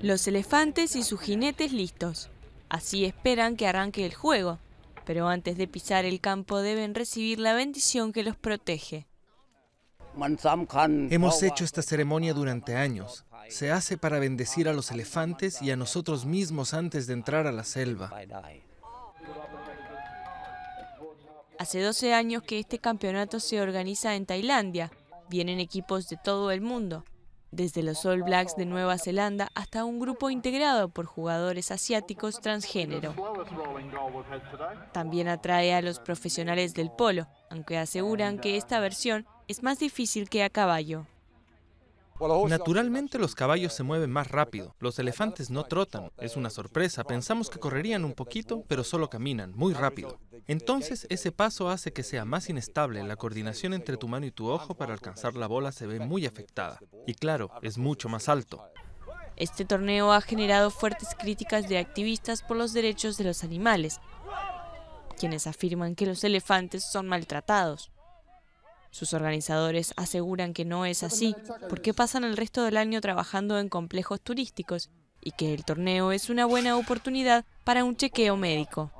Los elefantes y sus jinetes listos. Así esperan que arranque el juego, pero antes de pisar el campo deben recibir la bendición que los protege. Hemos hecho esta ceremonia durante años. Se hace para bendecir a los elefantes y a nosotros mismos antes de entrar a la selva. Hace 12 años que este campeonato se organiza en Tailandia. Vienen equipos de todo el mundo desde los All Blacks de Nueva Zelanda hasta un grupo integrado por jugadores asiáticos transgénero. También atrae a los profesionales del polo, aunque aseguran que esta versión es más difícil que a caballo. Naturalmente los caballos se mueven más rápido, los elefantes no trotan, es una sorpresa, pensamos que correrían un poquito, pero solo caminan, muy rápido. Entonces ese paso hace que sea más inestable, la coordinación entre tu mano y tu ojo para alcanzar la bola se ve muy afectada, y claro, es mucho más alto. Este torneo ha generado fuertes críticas de activistas por los derechos de los animales, quienes afirman que los elefantes son maltratados. Sus organizadores aseguran que no es así porque pasan el resto del año trabajando en complejos turísticos y que el torneo es una buena oportunidad para un chequeo médico.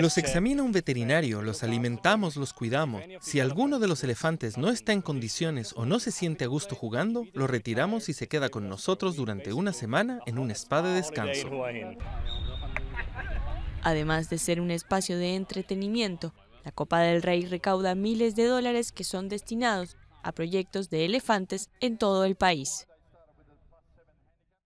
Los examina un veterinario, los alimentamos, los cuidamos. Si alguno de los elefantes no está en condiciones o no se siente a gusto jugando, lo retiramos y se queda con nosotros durante una semana en un spa de descanso. Además de ser un espacio de entretenimiento, la Copa del Rey recauda miles de dólares que son destinados a proyectos de elefantes en todo el país.